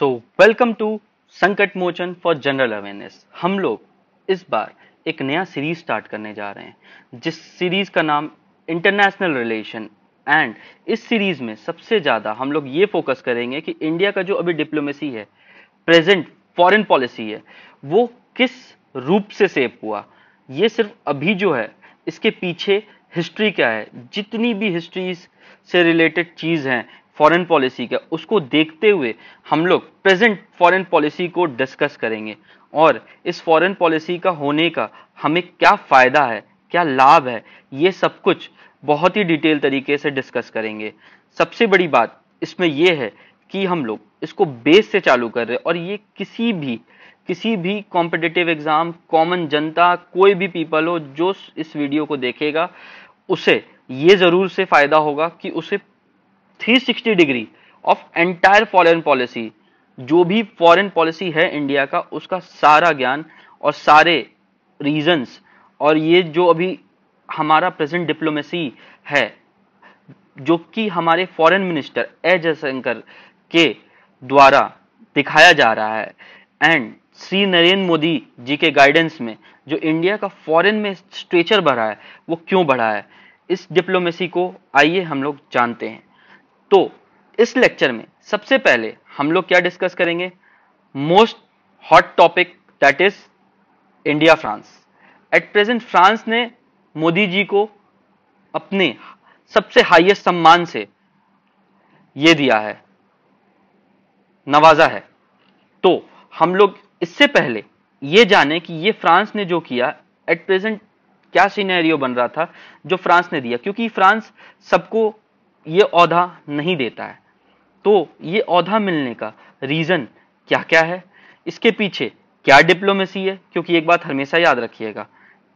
so welcome to संकट मोचन for general awareness हम लोग इस बार एक नया सीरीज स्टार्ट करने जा रहे हैं जिस सीरीज का नाम इंटरनेशनल रिलेशन एंड इस सीरीज में सबसे ज्यादा हम लोग ये फोकस करेंगे कि इंडिया का जो अभी डिप्लोमेसी है प्रेजेंट फॉरेन पॉलिसी है वो किस रूप से सेव हुआ ये सिर्फ अभी जो है इसके पीछे हिस्ट्री क्या है जितनी भी हिस्ट्री से रिलेटेड चीज़ हैं फॉरेन पॉलिसी का उसको देखते हुए हम लोग प्रेजेंट फॉरेन पॉलिसी को डिस्कस करेंगे और इस फॉरेन पॉलिसी का होने का हमें क्या फ़ायदा है क्या लाभ है ये सब कुछ बहुत ही डिटेल तरीके से डिस्कस करेंगे सबसे बड़ी बात इसमें यह है कि हम लोग इसको बेस से चालू कर रहे हैं और ये किसी भी किसी भी कॉम्पिटिटिव एग्ज़ाम कॉमन जनता कोई भी पीपल हो जो इस वीडियो को देखेगा उसे ये ज़रूर से फ़ायदा होगा कि उसे 360 degree of entire foreign policy जो भी फॉरेन पॉलिसी है इंडिया का उसका सारा ज्ञान और सारे रीजंस और ये जो अभी हमारा प्रेजेंट डिप्लोमेसी है जो कि हमारे फॉरेन मिनिस्टर ए जयशंकर के द्वारा दिखाया जा रहा है एंड श्री नरेंद्र मोदी जी के गाइडेंस में जो इंडिया का फॉरेन में स्ट्रेचर बढ़ा है वो क्यों बढ़ा है इस डिप्लोमेसी को आइए हम लोग जानते हैं तो इस लेक्चर में सबसे पहले हम लोग क्या डिस्कस करेंगे most hot topic that is India France at present France ने मोदी जी को अपने सबसे हाईएस्ट सम्मान से यह दिया है नवाजा है तो हम लोग इससे पहले यह जाने कि यह फ्रांस ने जो किया एट प्रेजेंट क्या सीनेरियो बन रहा था जो फ्रांस ने दिया क्योंकि फ्रांस सबको ये औधा नहीं देता है तो ये औधा मिलने का रीज़न क्या क्या है इसके पीछे क्या डिप्लोमेसी है क्योंकि एक बात हमेशा याद रखिएगा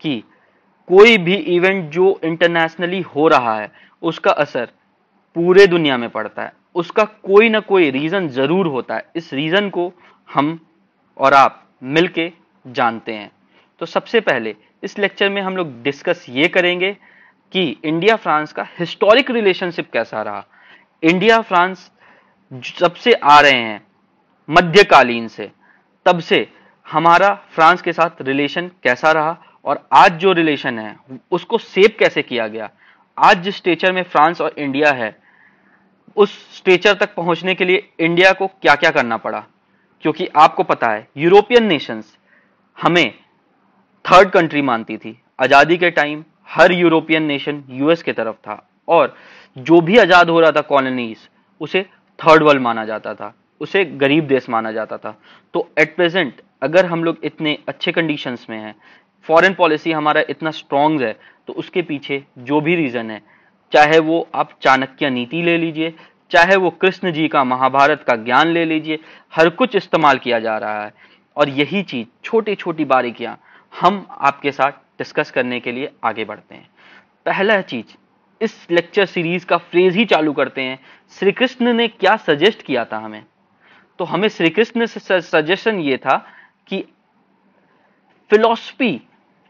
कि कोई भी इवेंट जो इंटरनेशनली हो रहा है उसका असर पूरे दुनिया में पड़ता है उसका कोई ना कोई रीज़न ज़रूर होता है इस रीज़न को हम और आप मिलके जानते हैं तो सबसे पहले इस लेक्चर में हम लोग डिस्कस ये करेंगे कि इंडिया फ्रांस का हिस्टोरिक रिलेशनशिप कैसा रहा इंडिया फ्रांस जब से आ रहे हैं मध्यकालीन से तब से हमारा फ्रांस के साथ रिलेशन कैसा रहा और आज जो रिलेशन है उसको सेव कैसे किया गया आज जिस स्टेचर में फ्रांस और इंडिया है उस स्टेचर तक पहुंचने के लिए इंडिया को क्या क्या करना पड़ा क्योंकि आपको पता है यूरोपियन नेशंस हमें थर्ड कंट्री मानती थी आज़ादी के टाइम हर यूरोपियन नेशन यूएस के तरफ था और जो भी आज़ाद हो रहा था कॉलोनीज उसे थर्ड वर्ल्ड माना जाता था उसे गरीब देश माना जाता था तो एट प्रेजेंट अगर हम लोग इतने अच्छे कंडीशंस में हैं फॉरेन पॉलिसी हमारा इतना स्ट्रॉन्ग है तो उसके पीछे जो भी रीज़न है चाहे वो आप चाणक्य नीति ले लीजिए चाहे वो कृष्ण जी का महाभारत का ज्ञान ले लीजिए हर कुछ इस्तेमाल किया जा रहा है और यही चीज़ छोटी छोटी बारीकियां हम आपके साथ डिस्कस करने के लिए आगे बढ़ते हैं पहला चीज इस लेक्चर सीरीज का फ्रेज ही चालू करते हैं श्री कृष्ण ने क्या सजेस्ट किया था हमें तो हमें श्री कृष्ण से सजेशन ये था कि philosophy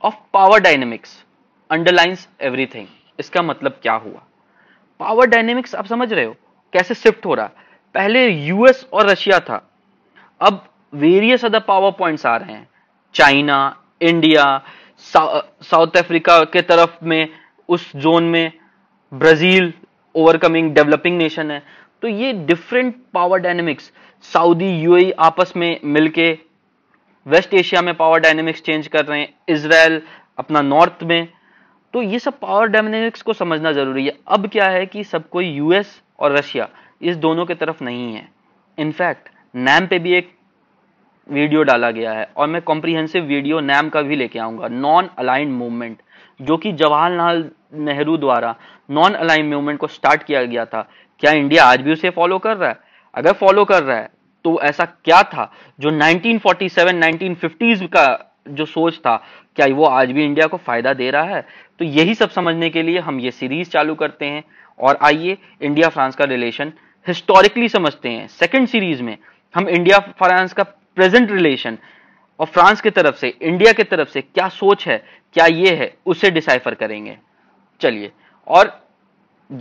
of power dynamics underlines everything इसका मतलब क्या हुआ पावर डायनेमिक्स आप समझ रहे हो कैसे शिफ्ट हो रहा पहले यूएस और रशिया था अब वेरियस अदर पावर पॉइंट्स आ रहे हैं चाइना इंडिया साउथ अफ्रीका के तरफ में उस जोन में ब्राज़ील ओवरकमिंग डेवलपिंग नेशन है तो ये different power dynamics Saudi UAE आपस में मिलके वेस्ट एशिया में पावर डायनेमिक्स चेंज कर रहे हैं इसराइल अपना नॉर्थ में तो ये सब पावर डायनेमिक्स को समझना ज़रूरी है अब क्या है कि सबको यूएस और रशिया इस दोनों के तरफ नहीं है इनफैक्ट नैम पे भी एक वीडियो डाला गया है और मैं कॉम्प्रिहेंसिव वीडियो नैम का भी लेके आऊँगा नॉन अलाइन मूवमेंट जो कि जवाहरलाल नेहरू द्वारा नॉन अलाइन मूवमेंट को स्टार्ट किया गया था क्या इंडिया आज भी उसे फॉलो कर रहा है अगर फॉलो कर रहा है तो ऐसा क्या था जो 1947 1950s का जो सोच था क्या वो आज भी इंडिया को फायदा दे रहा है तो यही सब समझने के लिए हम ये सीरीज चालू करते हैं और आइए इंडिया फ्रांस का रिलेशन हिस्टोरिकली समझते हैं सेकेंड सीरीज में हम इंडिया फ्रांस का प्रेजेंट रिलेशन और फ्रांस की तरफ से इंडिया की तरफ से क्या सोच है क्या ये है उसे डिसाइफर करेंगे चलिए और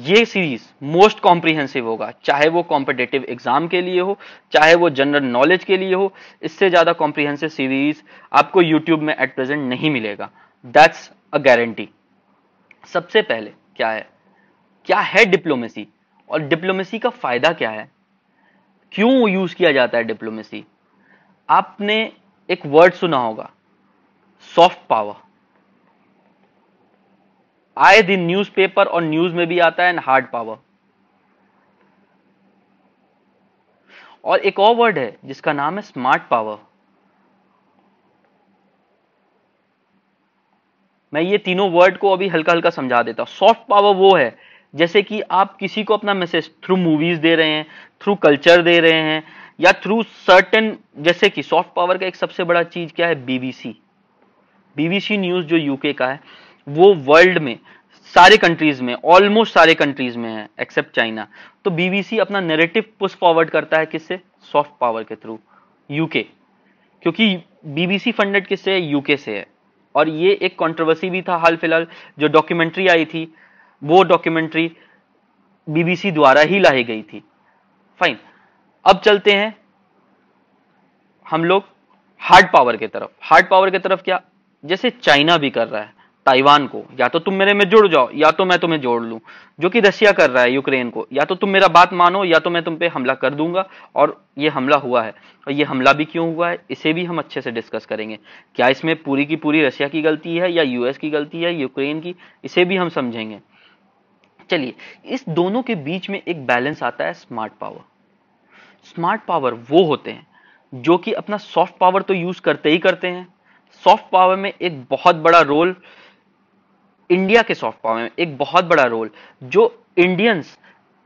ये सीरीज मोस्ट कॉम्प्रिहेंसिव होगा चाहे वो कॉम्पिटेटिव एग्जाम के लिए हो चाहे वो जनरल नॉलेज के लिए हो इससे ज्यादा कॉम्प्रिहेंसिव सीरीज आपको यूट्यूब में एट प्रेजेंट नहीं मिलेगा दैट्स अ गारंटी सबसे पहले क्या है क्या है डिप्लोमेसी और डिप्लोमेसी का फायदा क्या है क्यों यूज किया जाता है डिप्लोमेसी आपने एक वर्ड सुना होगा सॉफ्ट पावर आए दिन न्यूज़पेपर और न्यूज में भी आता है एंड हार्ड पावर और एक और वर्ड है जिसका नाम है स्मार्ट पावर मैं ये तीनों वर्ड को अभी हल्का हल्का समझा देता हूं सॉफ्ट पावर वो है जैसे कि आप किसी को अपना मैसेज थ्रू मूवीज दे रहे हैं थ्रू कल्चर दे रहे हैं या थ्रू सर्टेन जैसे कि सॉफ्ट पावर का एक सबसे बड़ा चीज क्या है बीबीसी बीबीसी न्यूज जो यूके का है वो वर्ल्ड में सारे कंट्रीज में ऑलमोस्ट सारे कंट्रीज में है एक्सेप्ट चाइना तो बीबीसी अपना नेरेटिव पुश फॉरवर्ड करता है किससे सॉफ्ट पावर के थ्रू यूके क्योंकि बीबीसी फंडेड किससे है यूके से है और ये एक कंट्रोवर्सी भी था हाल फिलहाल जो डॉक्यूमेंट्री आई थी वो डॉक्यूमेंट्री बीबीसी द्वारा ही लाई गई थी फाइन अब चलते हैं हम लोग हार्ड पावर की तरफ हार्ड पावर की तरफ क्या जैसे चाइना भी कर रहा है ताइवान को या तो तुम मेरे में जुड़ जाओ या तो मैं तुम्हें जोड़ लूं जो कि रशिया कर रहा है यूक्रेन को या तो तुम मेरा बात मानो या तो मैं तुम पे हमला कर दूंगा और ये हमला हुआ है और ये हमला भी क्यों हुआ है इसे भी हम अच्छे से डिस्कस करेंगे क्या इसमें पूरी की पूरी रशिया की गलती है या यूएस की गलती है यूक्रेन की इसे भी हम समझेंगे चलिए इस दोनों के बीच में एक बैलेंस आता है स्मार्ट पावर स्मार्ट पावर वो होते हैं जो कि अपना सॉफ्ट पावर तो यूज करते ही करते हैं सॉफ्ट पावर में एक बहुत बड़ा रोल इंडिया के सॉफ्ट पावर में एक बहुत बड़ा रोल जो इंडियंस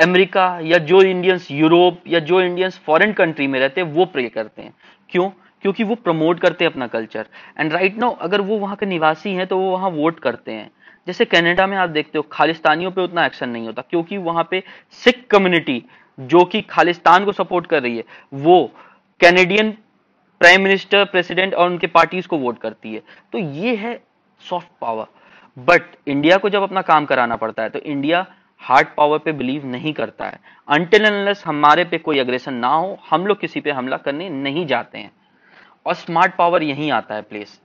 अमेरिका या जो इंडियंस यूरोप या जो इंडियंस फॉरेन कंट्री में रहते हैं वो प्रे करते हैं क्यों क्योंकि वो प्रमोट करते हैं अपना कल्चर एंड राइट नाउ अगर वो वहाँ के निवासी हैं तो वो वहाँ वोट करते हैं जैसे कनाडा में आप देखते हो खालिस्तानियों पे उतना एक्शन नहीं होता क्योंकि वहाँ पे सिख कम्युनिटी जो कि खालिस्तान को सपोर्ट कर रही है वो कैनेडियन प्राइम मिनिस्टर प्रेसिडेंट और उनके पार्टीज को वोट करती है तो ये है सॉफ्ट पावर बट इंडिया को जब अपना काम कराना पड़ता है तो इंडिया हार्ड पावर पे बिलीव नहीं करता है अनटिल हमारे पे कोई अग्रेशन ना हो हम लोग किसी पे हमला करने नहीं जाते हैं और स्मार्ट पावर यहीं आता है प्लेस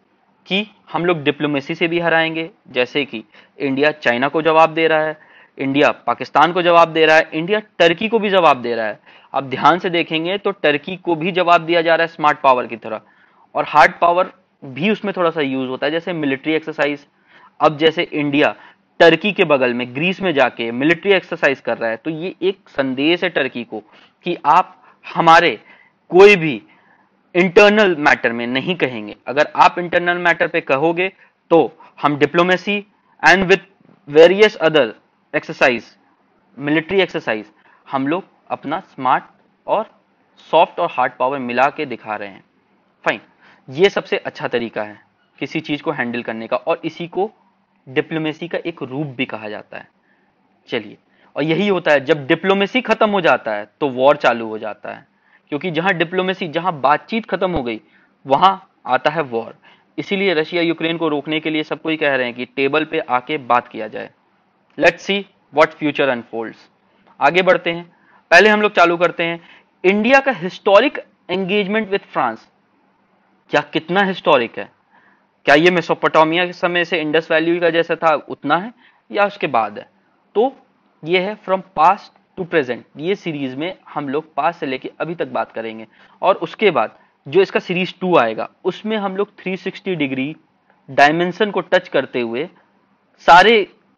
कि हम लोग डिप्लोमेसी से भी हराएंगे जैसे कि इंडिया चाइना को जवाब दे रहा है इंडिया पाकिस्तान को जवाब दे रहा है इंडिया टर्की को भी जवाब दे रहा है आप ध्यान से देखेंगे तो टर्की को भी जवाब दिया जा रहा है स्मार्ट पावर की तरह और हार्ड पावर भी उसमें थोड़ा सा यूज होता है जैसे मिलिट्री एक्सरसाइज अब जैसे इंडिया टर्की के बगल में ग्रीस में जाके मिलिट्री एक्सरसाइज कर रहा है तो ये एक संदेश है टर्की को कि आप हमारे कोई भी इंटरनल मैटर में नहीं कहेंगे अगर आप इंटरनल मैटर पे कहोगे तो हम diplomacy and with various other exercise military exercise हम लोग अपना स्मार्ट और सॉफ्ट और हार्ड पावर मिला के दिखा रहे हैं फाइन ये सबसे अच्छा तरीका है किसी चीज़ को हैंडल करने का और इसी को डिप्लोमेसी का एक रूप भी कहा जाता है चलिए और यही होता है जब डिप्लोमेसी खत्म हो जाता है तो वॉर चालू हो जाता है क्योंकि जहां डिप्लोमेसी जहां बातचीत खत्म हो गई वहां आता है वॉर इसीलिए रशिया यूक्रेन को रोकने के लिए सबको ही कह रहे हैं कि टेबल पे आके बात किया जाए let's see what future unfolds आगे बढ़ते हैं पहले हम लोग चालू करते हैं इंडिया का हिस्टोरिक एंगेजमेंट विथ फ्रांस क्या कितना हिस्टोरिक है क्या ये मेसोपोटामिया के समय से इंडस वैल्यू का जैसा था उतना है या उसके बाद है तो ये है फ्रॉम पास्ट टू प्रेजेंट ये सीरीज में हम लोग पास से लेके अभी तक बात करेंगे और उसके बाद जो इसका सीरीज टू आएगा उसमें हम लोग 360 डिग्री डायमेंशन को टच करते हुए सारे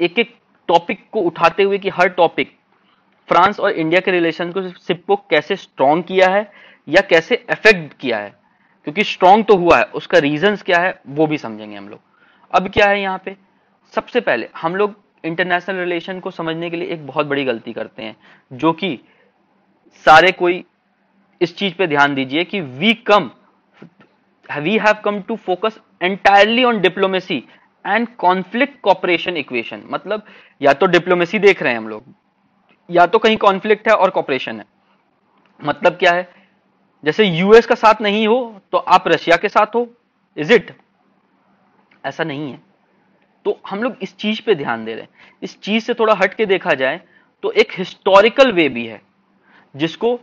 एक एक टॉपिक को उठाते हुए कि हर टॉपिक फ्रांस और इंडिया के रिलेशन को सिप को कैसे स्ट्रांग किया है या कैसे अफेक्ट किया है क्योंकि स्ट्रांग तो हुआ है उसका रीजंस क्या है वो भी समझेंगे हम लोग अब क्या है यहाँ पे सबसे पहले हम लोग इंटरनेशनल रिलेशन को समझने के लिए एक बहुत बड़ी गलती करते हैं जो कि सारे कोई इस चीज पे ध्यान दीजिए कि we come we have come to focus entirely on diplomacy and conflict cooperation equation मतलब या तो डिप्लोमेसी देख रहे हैं हम लोग या तो कहीं कॉन्फ्लिक्ट है और कॉपरेशन है मतलब क्या है जैसे यूएस का साथ नहीं हो तो आप रशिया के साथ हो इज इट ऐसा नहीं है तो हम लोग इस चीज पे ध्यान दे रहे हैं इस चीज से थोड़ा हट के देखा जाए तो एक हिस्टोरिकल वे भी है जिसको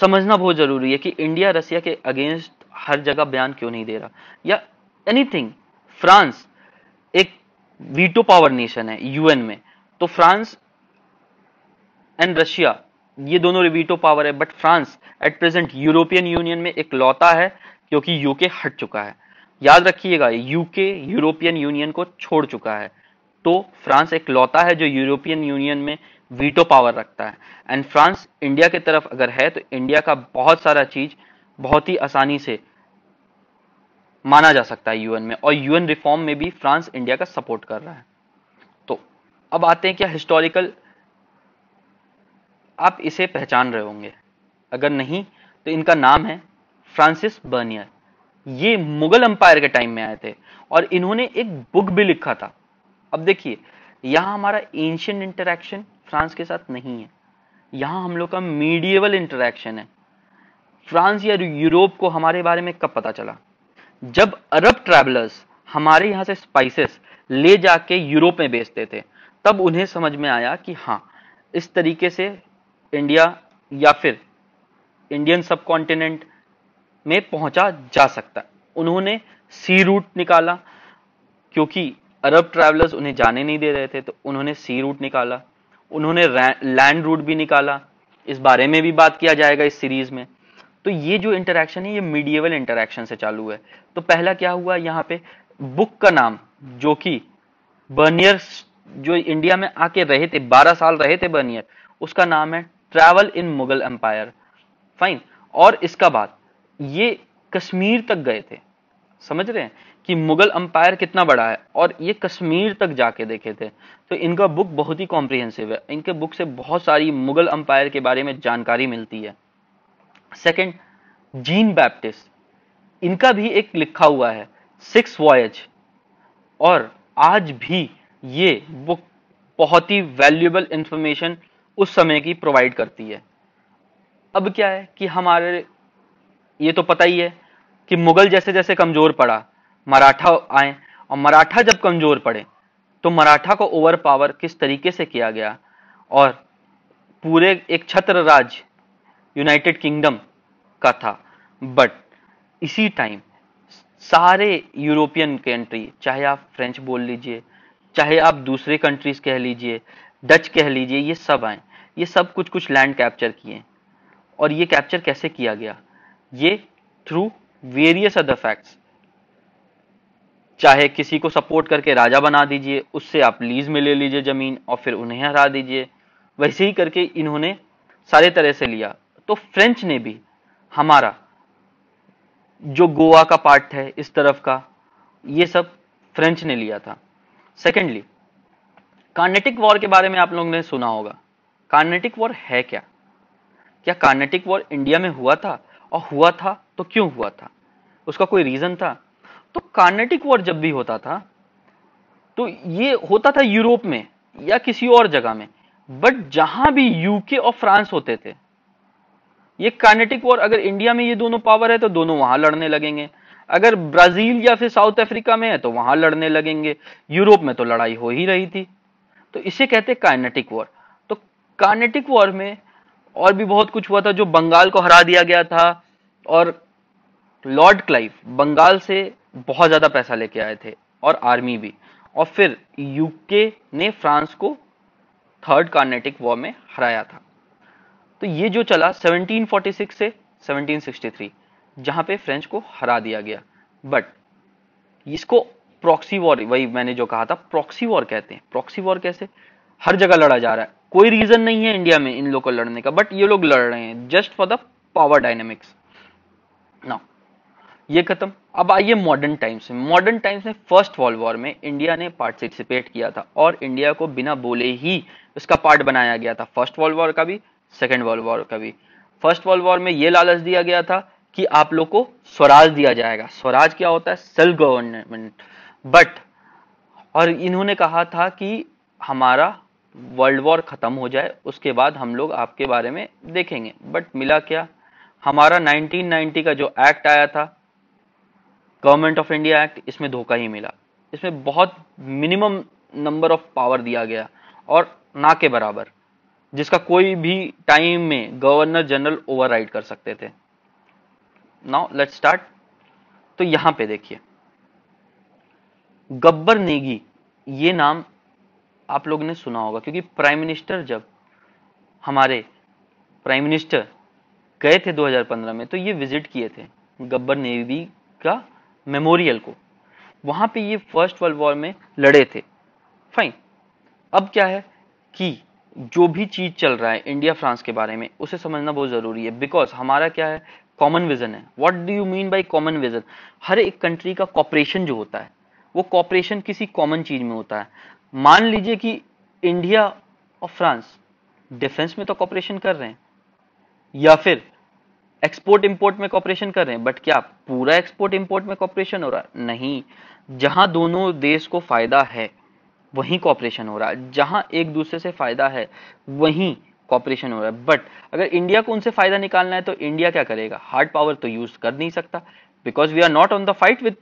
समझना बहुत जरूरी है कि इंडिया रशिया के अगेंस्ट हर जगह बयान क्यों नहीं दे रहा या एनीथिंग फ्रांस एक वीटो पावर नेशन है यूएन में तो फ्रांस एंड रशिया ये दोनों वीटो पावर है but France at present European union में एक लौता है क्योंकि यूके हट चुका है याद रखिएगा यूके यूरोपियन यूनियन को छोड़ चुका है तो फ्रांस एक लौता है जो यूरोपियन यूनियन में वीटो पावर रखता है एंड फ्रांस इंडिया की तरफ अगर है तो इंडिया का बहुत सारा चीज बहुत ही आसानी से माना जा सकता है यूएन में और यूएन रिफॉर्म में भी फ्रांस इंडिया का सपोर्ट कर रहा है तो अब आते हैं क्या हिस्टोरिकल आप इसे पहचान रहे होंगे अगर नहीं तो इनका नाम है फ्रांसिस बर्नियर ये मुगल अंपायर के टाइम में आए थे और इन्होंने एक बुक भी लिखा था अब देखिए यहां हमारा एंशियंट इंटरेक्शन फ्रांस के साथ नहीं है यहां हम लोग का मीडियवल इंटरेक्शन है फ्रांस या यूरोप को हमारे बारे में कब पता चला जब अरब ट्रैवलर्स हमारे यहाँ से स्पाइसेस ले जाके यूरोप में बेचते थे तब उन्हें समझ में आया कि हाँ इस तरीके से इंडिया या फिर इंडियन सब कॉन्टिनेंट में पहुंचा जा सकता उन्होंने सी रूट निकाला क्योंकि अरब ट्रैवलर्स उन्हें जाने नहीं दे रहे थे तो उन्होंने सी रूट निकाला उन्होंने लैंड रूट भी निकाला इस बारे में भी बात किया जाएगा इस सीरीज में तो ये जो इंटरेक्शन है ये मीडिएवल इंटरेक्शन से चालू है तो पहला क्या हुआ यहाँ पे बुक का नाम जो कि बर्नियर जो इंडिया में आके रहे थे 12 साल रहे थे बर्नियर उसका नाम है travel in Mughal empire fine और इसका बाद ये कश्मीर तक गए थे समझ रहे हैं कि मुगल अंपायर कितना बड़ा है और ये कश्मीर तक जाके देखे थे तो इनका बुक बहुत ही कॉम्प्रिहेंसिव है इनके बुक से बहुत सारी मुगल अंपायर के बारे में जानकारी मिलती है सेकंड जीन बैप्टिस्ट इनका भी एक लिखा हुआ है सिक्स वॉयज और आज भी ये वो बहुत ही वैल्यूएबल इंफॉर्मेशन उस समय की प्रोवाइड करती है अब क्या है कि हमारे ये तो पता ही है कि मुगल जैसे जैसे कमज़ोर पड़ा मराठा आए और मराठा जब कमज़ोर पड़े तो मराठा को ओवर पावर किस तरीके से किया गया और पूरे एक छत्र राज्य यूनाइटेड किंगडम का था बट इसी टाइम सारे यूरोपियन कंट्री चाहे आप फ्रेंच बोल लीजिए चाहे आप दूसरे कंट्रीज कह लीजिए डच कह लीजिए ये सब आए ये सब कुछ कुछ लैंड कैप्चर किए और ये कैप्चर कैसे किया गया ये थ्रू वेरियस अदर फैक्ट्स चाहे किसी को सपोर्ट करके राजा बना दीजिए उससे आप लीज में ले लीजिए जमीन और फिर उन्हें हरा दीजिए वैसे ही करके इन्होंने सारे तरह से लिया तो फ्रेंच ने भी हमारा जो गोवा का पार्ट है इस तरफ का ये सब फ्रेंच ने लिया था सेकेंडली कार्नेटिक वॉर के बारे में आप लोगों ने सुना होगा कार्नेटिक वॉर है क्या क्या कार्नेटिक वॉर इंडिया में हुआ था और हुआ था तो क्यों हुआ था उसका कोई रीजन था तो कार्नेटिक वॉर जब भी होता था तो ये होता था यूरोप में या किसी और जगह में बट जहां भी यूके और फ्रांस होते थे ये कानेटिक वॉर अगर इंडिया में ये दोनों पावर है तो दोनों वहां लड़ने लगेंगे अगर ब्राजील या फिर साउथ अफ्रीका में है तो वहां लड़ने लगेंगे यूरोप में तो लड़ाई हो ही रही थी तो इसे कहते हैं कानेटिक वॉर तो कानेटिक वॉर में और भी बहुत कुछ हुआ था जो बंगाल को हरा दिया गया था और लॉर्ड क्लाइव बंगाल से बहुत ज्यादा पैसा लेके आए थे और आर्मी भी और फिर यूके ने फ्रांस को थर्ड कार्नेटिक वॉर में हराया था तो ये जो चला 1746 से 1763 जहां पे फ्रेंच को हरा दिया गया बट इसको प्रॉक्सी वॉर वही मैंने जो कहा था प्रॉक्सी वॉर कहते हैं प्रॉक्सी वॉर कैसे हर जगह लड़ा जा रहा है कोई रीजन नहीं है इंडिया में इन लोगों को लड़ने का बट ये लोग लड़ रहे हैं just for the power dynamics now ये खत्म अब आइए मॉडर्न टाइम्स में मॉडर्न टाइम्स में फर्स्ट वर्ल्ड वॉर में इंडिया ने पार्टिसिपेट किया था और इंडिया को बिना बोले ही उसका पार्ट बनाया गया था फर्स्ट वर्ल्ड वॉर का भी सेकेंड वर्ल्ड वॉर का भी फर्स्ट वर्ल्ड वॉर में यह लालच दिया गया था कि आप लोग को स्वराज दिया जाएगा स्वराज क्या होता है सेल्फ गवर्नमेंट बट और इन्होंने कहा था कि हमारा वर्ल्ड वॉर खत्म हो जाए उसके बाद हम लोग आपके बारे में देखेंगे बट मिला क्या हमारा 1990 का जो एक्ट आया था गवर्नमेंट ऑफ इंडिया एक्ट इसमें धोखा ही मिला इसमें बहुत मिनिमम नंबर ऑफ पावर दिया गया और ना के बराबर जिसका कोई भी टाइम में गवर्नर जनरल ओवरराइड कर सकते थे नाउ लेट स्टार्ट तो यहां पे देखिए गब्बर नेगी ये नाम आप लोग ने सुना होगा क्योंकि प्राइम मिनिस्टर जब हमारे प्राइम मिनिस्टर गए थे 2015 में तो ये विजिट किए थे गब्बर नेगी का मेमोरियल को वहां पे ये फर्स्ट वर्ल्ड वॉर में लड़े थे फाइन अब क्या है कि जो भी चीज़ चल रहा है इंडिया फ्रांस के बारे में उसे समझना बहुत ज़रूरी है बिकॉज हमारा क्या है कॉमन विजन है what do you mean by common vision हर एक कंट्री का कॉपरेशन जो होता है वो कॉपरेशन किसी कॉमन चीज़ में होता है मान लीजिए कि इंडिया और फ्रांस डिफेंस में तो कॉपरेशन कर रहे हैं या फिर एक्सपोर्ट इंपोर्ट में कॉपरेशन कर रहे हैं बट क्या पूरा एक्सपोर्ट इंपोर्ट में कॉपरेशन हो रहा है नहीं जहां दोनों देश को फायदा है वहीं कॉपरेशन हो रहा है जहां एक दूसरे से फायदा है वहीं कॉपरेशन हो रहा है बट अगर इंडिया को उनसे फायदा निकालना है तो इंडिया क्या करेगा हार्ड पावर तो यूज कर नहीं सकता because we are not on the fight with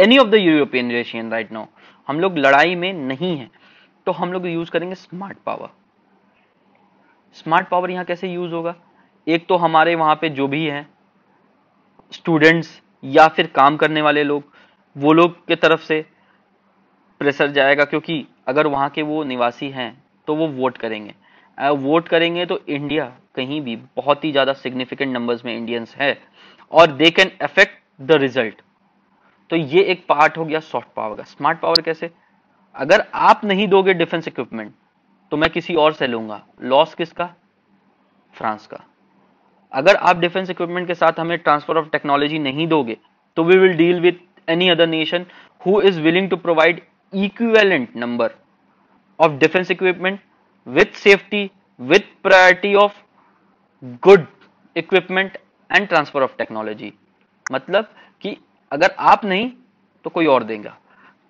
any of the European Russian right now हम लोग लड़ाई में नहीं है तो हम लोग यूज करेंगे स्मार्ट पावर स्मार्ट पावर यहाँ कैसे यूज होगा एक तो हमारे वहां पे जो भी है स्टूडेंट्स या फिर काम करने वाले लोग वो लोग के तरफ से प्रेशर जाएगा क्योंकि अगर वहाँ के वो निवासी हैं तो वो वोट करेंगे वोट करेंगे तो इंडिया कहीं भी बहुत ही ज़्यादा सिग्निफिकेंट नंबर्स में इंडियंस है और they can affect the result तो ये एक पार्ट हो गया सॉफ्ट पावर का स्मार्ट पावर कैसे अगर आप नहीं दोगे डिफेंस इक्विपमेंट तो मैं किसी और से लूंगा लॉस किसका फ्रांस का अगर आप डिफेंस इक्विपमेंट के साथ हमें ट्रांसफर ऑफ टेक्नोलॉजी नहीं दोगे तो we will deal with any other nation who is willing to provide equivalent number of defense equipment with safety with priority of good equipment and transfer of technology मतलब कि अगर आप नहीं तो कोई और देगा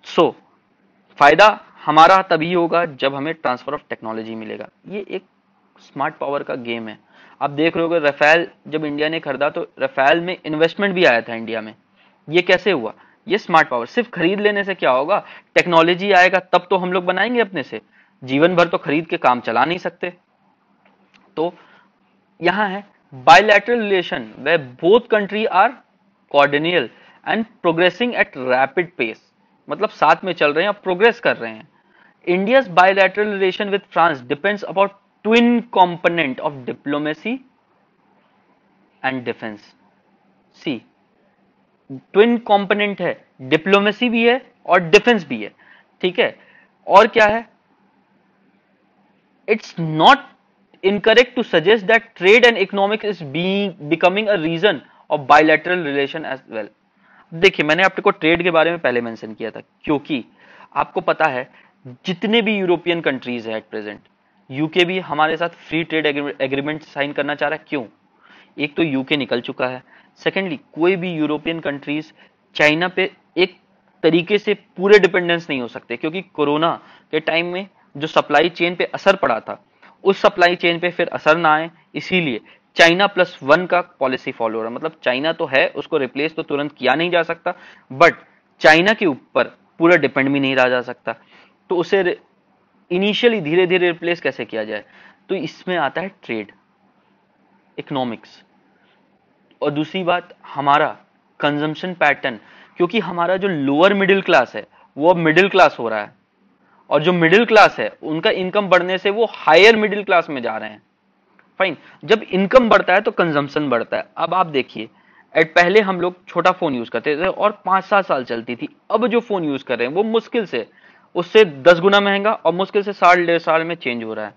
सो so, फायदा हमारा तभी होगा जब हमें ट्रांसफर ऑफ टेक्नोलॉजी मिलेगा ये एक स्मार्ट पावर का गेम है आप देख रहे हो रफेल जब इंडिया ने खरीदा तो रफेल में इन्वेस्टमेंट भी आया था इंडिया में ये कैसे हुआ ये स्मार्ट पावर सिर्फ खरीद लेने से क्या होगा टेक्नोलॉजी आएगा तब तो हम लोग बनाएंगे अपने से जीवन भर तो खरीद के काम चला नहीं सकते तो यहां है bilateral relation where both country are cordial and progressing at rapid pace मतलब साथ में चल रहे हैं और प्रोग्रेस कर रहे हैं India's bilateral relation with France depends about twin component of diplomacy and defence see twin component है डिप्लोमेसी भी है और डिफेंस भी है ठीक है और क्या है it's not incorrect to suggest that trade and economic is being becoming a reason of bilateral relation as well देखिए मैंने आपको ट्रेड के बारे में पहले मेंशन किया था क्योंकि आपको पता है जितने भी यूरोपियन कंट्रीज है एट प्रेजेंट यूके भी हमारे साथ फ्री ट्रेड एग्रीमेंट साइन करना चाह रहा है क्यों एक तो यूके निकल चुका है सेकेंडली कोई भी यूरोपियन कंट्रीज चाइना पे एक तरीके से पूरे डिपेंडेंस नहीं हो सकते क्योंकि कोरोना के टाइम में जो सप्लाई चेन पे असर पड़ा था उस सप्लाई चेन पे फिर असर ना आए इसीलिए चाइना प्लस वन का पॉलिसी फॉलो हो रहा मतलब चाइना तो है उसको रिप्लेस तो तुरंत किया नहीं जा सकता बट चाइना के ऊपर पूरा डिपेंड भी नहीं रहा जा सकता तो उसे इनिशियली धीरे धीरे रिप्लेस कैसे किया जाए तो इसमें आता है ट्रेड इकोनॉमिक्स और दूसरी बात हमारा कंजम्पशन पैटर्न क्योंकि हमारा जो लोअर मिडिल क्लास है वो अब मिडिल क्लास हो रहा है और जो मिडिल क्लास है उनका इनकम बढ़ने से वो हायर मिडिल क्लास में जा रहे हैं फाइन जब इनकम बढ़ता है तो कंजम्पशन बढ़ता है अब आप देखिए एट पहले हम लोग छोटा फोन यूज करते थे और पांच सात साल चलती थी अब जो फोन यूज कर रहे हैं वो मुश्किल से उससे दस गुना महंगा और मुश्किल से साल डेढ़ साल में चेंज हो रहा है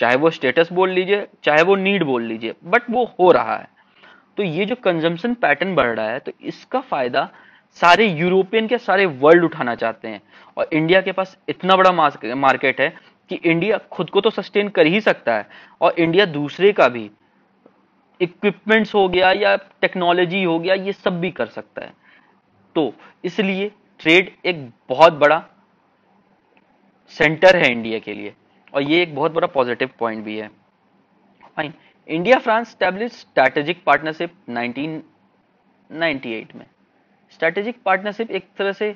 चाहे वो स्टेटस बोल लीजिए चाहे वो नीड बोल लीजिए बट वो हो रहा है तो ये जो कंजम्पशन पैटर्न बढ़ रहा है तो इसका फायदा सारे यूरोपियन के सारे वर्ल्ड उठाना चाहते हैं और इंडिया के पास इतना बड़ा मार्केट है कि इंडिया खुद को तो सस्टेन कर ही सकता है और इंडिया दूसरे का भी इक्विपमेंट्स हो गया या टेक्नोलॉजी हो गया ये सब भी कर सकता है तो इसलिए ट्रेड एक बहुत बड़ा सेंटर है इंडिया के लिए और ये एक बहुत बड़ा पॉजिटिव पॉइंट भी है fine India France establish strategic partnership 1998 में स्ट्रैटेजिक पार्टनरशिप एक तरह से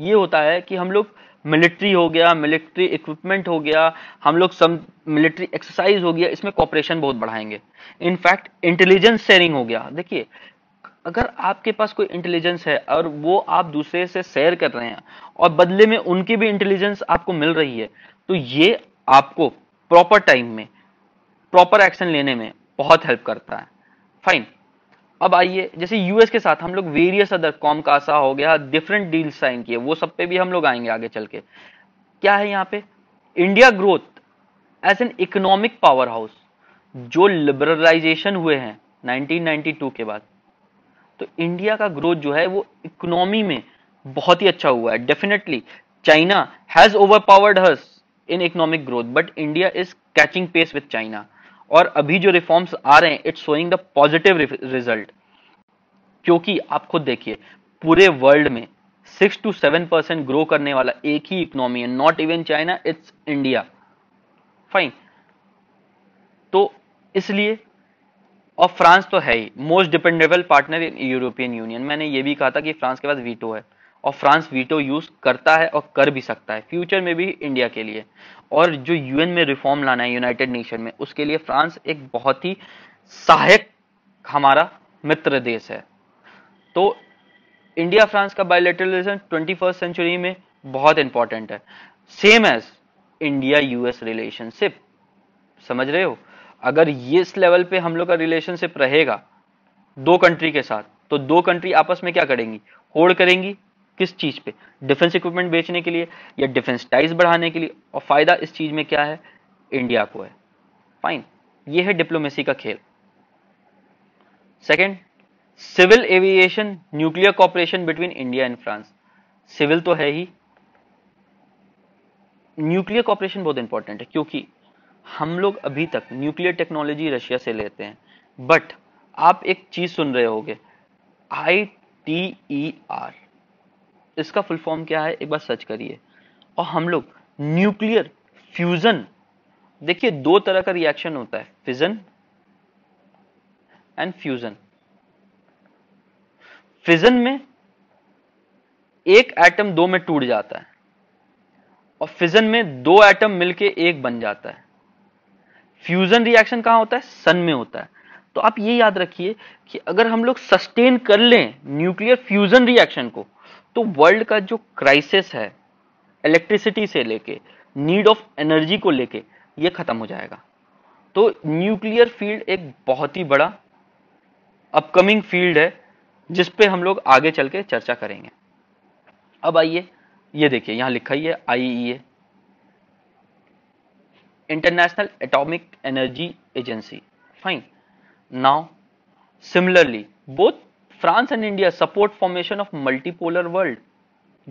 ये होता है कि हम लोग मिलिट्री हो गया मिलिट्री इक्विपमेंट हो गया हम लोग सम मिलिट्री एक्सरसाइज हो गया इसमें कॉपरेशन बहुत बढ़ाएंगे इनफैक्ट इंटेलिजेंस शेयरिंग हो गया देखिए अगर आपके पास कोई इंटेलिजेंस है और वो आप दूसरे से शेयर कर रहे हैं और बदले में उनकी भी इंटेलिजेंस आपको मिल रही है तो ये आपको प्रॉपर टाइम में प्रॉपर एक्शन लेने में बहुत हेल्प करता है फाइन अब आइए जैसे यूएस के साथ हम लोग वेरियस अदर कॉम कासा हो गया डिफरेंट डील साइन किए वो सब पे भी हम लोग आएंगे आगे चल के क्या है यहाँ पे India growth as an economic power house जो लिबरलाइजेशन हुए हैं 1992 के बाद तो इंडिया का ग्रोथ जो है वो इकोनॉमी में बहुत ही अच्छा हुआ है definitely China has overpowered hers in economic growth but India is catching pace with China और अभी जो रिफॉर्म्स आ रहे हैं it's showing the positive result क्योंकि आप खुद देखिए पूरे वर्ल्ड में six two seven percent grow करने वाला एक ही इकोनॉमी है not even China it's India fine तो इसलिए और फ्रांस तो है ही most dependable partner European union मैंने ये भी कहा था कि फ्रांस के पास वीटो है और फ्रांस वीटो यूज करता है और कर भी सकता है फ्यूचर में भी इंडिया के लिए और जो यूएन में रिफॉर्म लाना है यूनाइटेड नेशन में उसके लिए फ्रांस एक बहुत ही सहायक हमारा मित्र देश है तो इंडिया फ्रांस का रिलेशन ट्वेंटी फर्स्ट सेंचुरी में बहुत इंपॉर्टेंट है same as India US relationship समझ रहे हो अगर इस लेवल पे हम लोग का रिलेशनशिप रहेगा दो कंट्री के साथ तो दो कंट्री आपस में क्या करेंगी होड़ करेंगी किस चीज़ पे डिफेंस इक्विपमेंट बेचने के लिए या डिफेंस टाइज बढ़ाने के लिए और फ़ायदा इस चीज़ में क्या है इंडिया को है फाइन ये है डिप्लोमेसी का खेल second civil aviation nuclear cooperation between India and France civil तो है ही न्यूक्लियर कॉपरेशन बहुत इंपॉर्टेंट है क्योंकि हम लोग अभी तक न्यूक्लियर टेक्नोलॉजी रशिया से लेते हैं बट आप एक चीज सुन रहे होगे आई टी ई आर इसका फुल फॉर्म क्या है एक बार सर्च करिए और हम लोग न्यूक्लियर फ्यूजन देखिए दो तरह का रिएक्शन होता है फिजन एंड फ्यूजन फिजन में एक एटम दो में टूट जाता है और फिजन में दो एटम मिलके एक बन जाता है फ्यूजन रिएक्शन कहां होता है सन में होता है तो आप ये याद रखिए कि अगर हम लोग सस्टेन कर लें न्यूक्लियर फ्यूजन रिएक्शन को तो वर्ल्ड का जो क्राइसिस है इलेक्ट्रिसिटी से लेके नीड ऑफ एनर्जी को लेके ये खत्म हो जाएगा तो न्यूक्लियर फील्ड एक बहुत ही बड़ा अपकमिंग फील्ड है जिस पे हम लोग आगे चल के चर्चा करेंगे अब आइए ये देखिए यहां लिखा ही है I international atomic energy agency fine now similarly both France and India support formation of multipolar world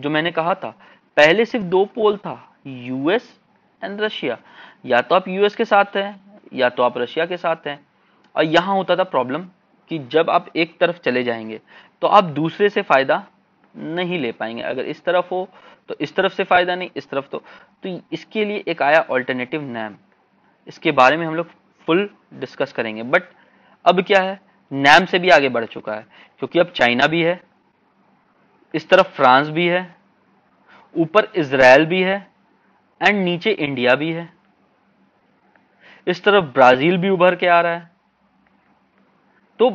जो मैंने कहा था पहले सिर्फ दो पोल था यूएस एंड रशिया या तो आप यूएस के साथ हैं या तो आप रशिया के साथ हैं और यहां होता था प्रॉब्लम कि जब आप एक तरफ चले जाएंगे तो आप दूसरे से फ़ायदा नहीं ले पाएंगे अगर इस तरफ हो तो इस तरफ से फ़ायदा नहीं इस तरफ तो तो इसके लिए एक आया ऑल्टरनेटिव नैम इसके बारे में हम लोग फुल डिस्कस करेंगे बट अब क्या है नैम से भी आगे बढ़ चुका है क्योंकि अब चाइना भी है इस तरफ फ्रांस भी है ऊपर इसराइल भी है एंड नीचे इंडिया भी है इस तरफ ब्राजील भी उभर के आ रहा है तो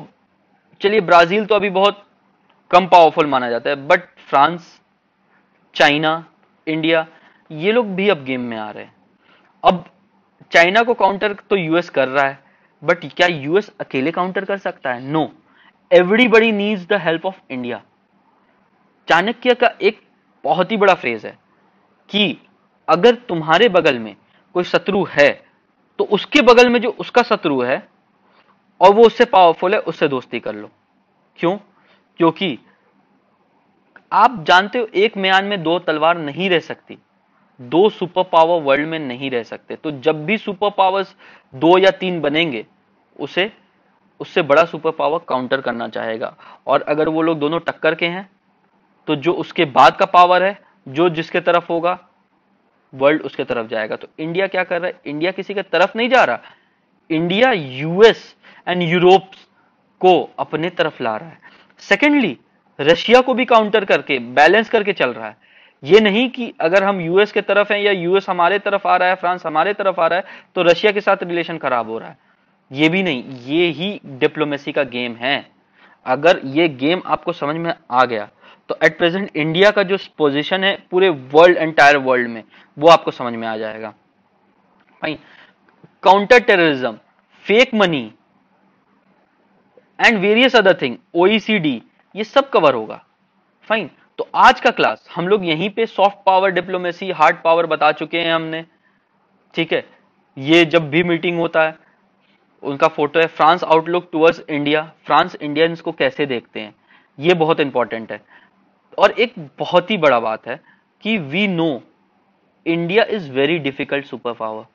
चलिए ब्राजील तो अभी बहुत कम पावरफुल माना जाता है बट फ्रांस चाइना इंडिया ये लोग भी अब गेम में आ रहे हैं अब चाइना को काउंटर तो यूएस कर रहा है बट क्या यूएस अकेले काउंटर कर सकता है no everybody needs the help of India Chanakya का एक बहुत ही बड़ा फ्रेज है कि अगर तुम्हारे बगल में कोई शत्रु है तो उसके बगल में जो उसका शत्रु है और वो उससे पावरफुल है उससे दोस्ती कर लो क्यों क्योंकि आप जानते हो एक म्यान में दो तलवार नहीं रह सकती दो सुपर पावर वर्ल्ड में नहीं रह सकते तो जब भी सुपर पावर्स दो या तीन बनेंगे उसे उससे बड़ा सुपर पावर काउंटर करना चाहेगा और अगर वो लोग दोनों टक्कर के हैं तो जो उसके बाद का पावर है जो जिसके तरफ होगा वर्ल्ड उसके तरफ जाएगा तो इंडिया क्या कर रहा है इंडिया किसी के तरफ नहीं जा रहा इंडिया यूएस एंड यूरोप को अपने तरफ ला रहा है सेकेंडली रशिया को भी काउंटर करके बैलेंस करके चल रहा है ये नहीं कि अगर हम यूएस के तरफ हैं या यूएस हमारे तरफ आ रहा है फ्रांस हमारे तरफ आ रहा है तो रशिया के साथ रिलेशन खराब हो रहा है ये भी नहीं ये ही डिप्लोमेसी का गेम है अगर ये गेम आपको समझ में आ गया तो एट प्रेजेंट इंडिया का जो पोजीशन है पूरे वर्ल्ड एंटायर वर्ल्ड में वो आपको समझ में आ जाएगा भाई counter terrorism fake money and various other thing OECD ये सब कवर होगा फाइन तो आज का क्लास हम लोग यहीं पे soft power diplomacy hard power बता चुके हैं हमने ठीक है ये जब भी मीटिंग होता है उनका फोटो है France outlook towards India France Indians को कैसे देखते हैं ये बहुत इंपॉर्टेंट है और एक बहुत ही बड़ा बात है कि we know India is very difficult super power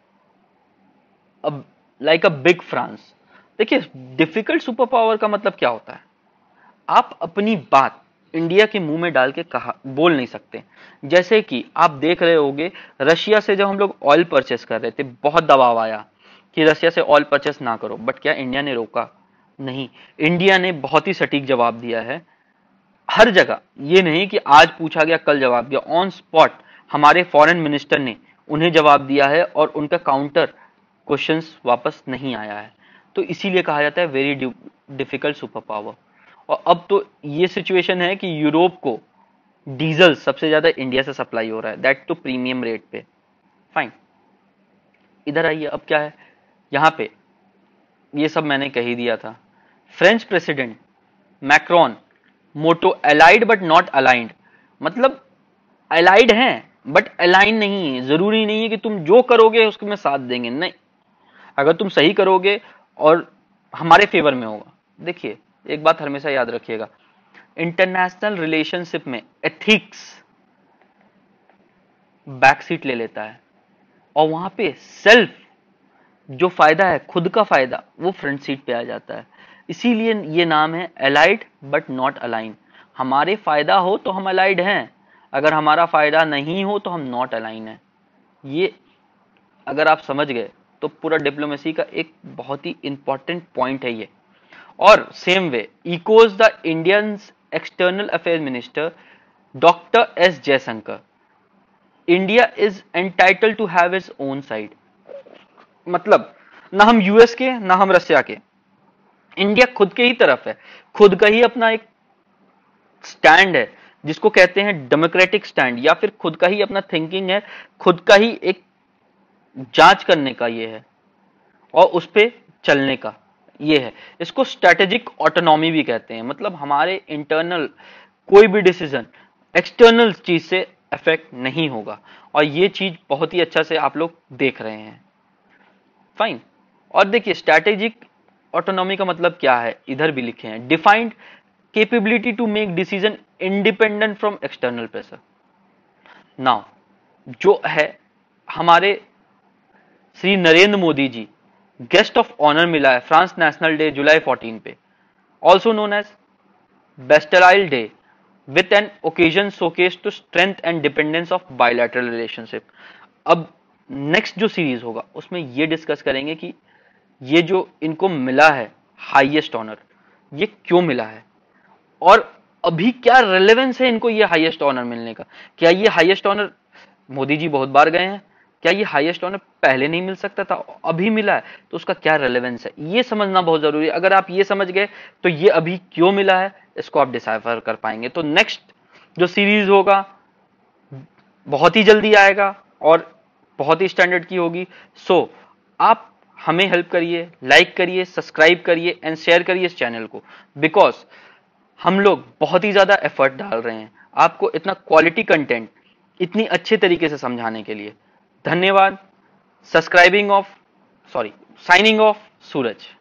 अब लाइक अ बिग फ्रांस देखिए डिफिकल्ट सुपर पावर का मतलब क्या होता है आप अपनी बात इंडिया के मुंह में डाल के कहा बोल नहीं सकते जैसे कि आप देख रहे होंगे रशिया से जब हम लोग ऑयल परचेस कर रहे थे बहुत दबाव आया कि रशिया से ऑयल परचेस ना करो बट क्या इंडिया ने रोका नहीं इंडिया ने बहुत ही सटीक जवाब दिया है हर जगह ये नहीं कि आज पूछा गया कल जवाब दिया ऑन स्पॉट हमारे फॉरेन मिनिस्टर ने उन्हें जवाब दिया है और उनका काउंटर क्वेश्चन वापस नहीं आया है तो इसीलिए कहा जाता है वेरी डिफिकल्ट सुपर पावर और अब तो ये सिचुएशन है कि यूरोप को डीजल सबसे ज्यादा इंडिया से सप्लाई हो रहा है दैट टू प्रीमियम रेट पे फाइन इधर आइए अब क्या है यहां पे ये सब मैंने कही दिया था French president Macron motto allied but not aligned मतलब अलाइड हैं बट अलाइन नहीं है जरूरी नहीं है कि तुम जो करोगे उसमें साथ देंगे नहीं अगर तुम सही करोगे और हमारे फेवर में होगा देखिए एक बात हमेशा याद रखिएगा इंटरनेशनल रिलेशनशिप में एथिक्स बैक सीट ले लेता है और वहां पे सेल्फ जो फायदा है खुद का फायदा वो फ्रंट सीट पे आ जाता है इसीलिए ये नाम है अलाइड बट नॉट अलाइन हमारे फायदा हो तो हम अलाइड हैं अगर हमारा फायदा नहीं हो तो हम नॉट अलाइन हैं ये अगर आप समझ गए तो पूरा डिप्लोमेसी का एक बहुत ही इंपॉर्टेंट पॉइंट है ये और same way echoes the Indian external affair minister doctor S Jaishankar India is entitle to have is own side मतलब ना हम यूएस के ना हम रशिया के इंडिया खुद के ही तरफ है खुद का ही अपना एक स्टैंड है जिसको कहते हैं डेमोक्रेटिक स्टैंड या फिर खुद का ही अपना थिंकिंग है खुद का ही एक जांच करने का ये है और उस पर चलने का ये है इसको स्ट्रेटेजिक ऑटोनॉमी भी कहते हैं मतलब हमारे इंटरनल कोई भी डिसीजन एक्सटर्नल चीज से अफेक्ट नहीं होगा और ये चीज बहुत ही अच्छा से आप लोग देख रहे हैं फाइन और देखिए स्ट्रैटेजिक ऑटोनॉमी का मतलब क्या है इधर भी लिखे हैं defined capability to make decision independent from external pressure now जो है हमारे Shri Narendra Modi ji guest of honour मिला है फ्रांस नेशनल डे जुलाई 14 पे also known as Bastille day with an occasion showcase to strength and dependence of bilateral relationship अब next जो series होगा उसमें ये डिस्कस करेंगे कि ये जो इनको मिला है हाईएस्ट ऑनर ये क्यों मिला है और अभी क्या रेलेवेंस है इनको ये हाईएस्ट ऑनर मिलने का क्या ये हाईएस्ट ऑनर मोदी जी बहुत बार गए हैं क्या ये हाईएस्ट ऑनर पहले नहीं मिल सकता था अभी मिला है तो उसका क्या रेलेवेंस है ये समझना बहुत जरूरी है अगर आप ये समझ गए तो ये अभी क्यों मिला है इसको आप डिसाइफर कर पाएंगे तो नेक्स्ट जो सीरीज होगा बहुत ही जल्दी आएगा और बहुत ही स्टैंडर्ड की होगी सो so, आप हमें हेल्प करिए लाइक करिए सब्सक्राइब करिए एंड शेयर करिए इस चैनल को बिकॉज हम लोग बहुत ही ज़्यादा एफर्ट डाल रहे हैं आपको इतना क्वालिटी कंटेंट इतनी अच्छे तरीके से समझाने के लिए धन्यवाद subscribing off sorry signing off सूरज